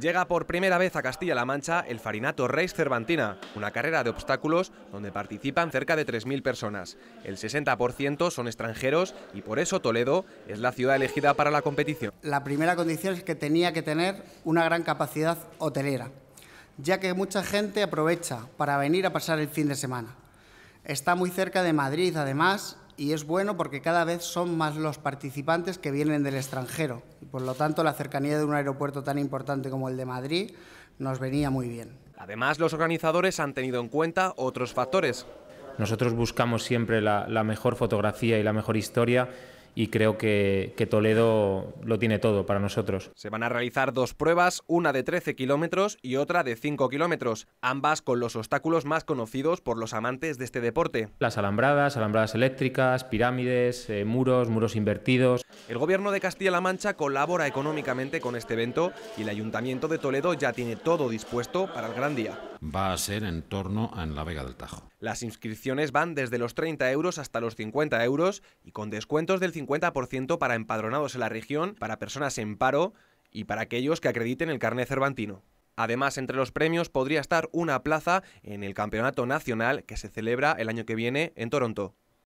Llega por primera vez a Castilla-La Mancha el Farinato Race Cervantina, una carrera de obstáculos donde participan cerca de 3.000 personas. El 60% son extranjeros y por eso Toledo es la ciudad elegida para la competición. La primera condición es que tenía que tener una gran capacidad hotelera, ya que mucha gente aprovecha para venir a pasar el fin de semana. Está muy cerca de Madrid, además, y es bueno porque cada vez son más los participantes que vienen del extranjero y por lo tanto la cercanía de un aeropuerto tan importante como el de Madrid nos venía muy bien. Además, los organizadores han tenido en cuenta otros factores. Nosotros buscamos siempre la, la mejor fotografía y la mejor historia y creo que, Toledo lo tiene todo para nosotros. Se van a realizar dos pruebas, una de 13 kilómetros y otra de 5 kilómetros, ambas con los obstáculos más conocidos por los amantes de este deporte. Las alambradas, alambradas eléctricas, pirámides, eh, muros, muros invertidos. El gobierno de Castilla-La Mancha colabora económicamente con este evento y el ayuntamiento de Toledo ya tiene todo dispuesto para el gran día va a ser en torno a en la Vega del Tajo. Las inscripciones van desde los 30 euros hasta los 50 euros y con descuentos del 50% para empadronados en la región, para personas en paro y para aquellos que acrediten el carnet cervantino. Además, entre los premios podría estar una plaza en el Campeonato Nacional que se celebra el año que viene en Toronto.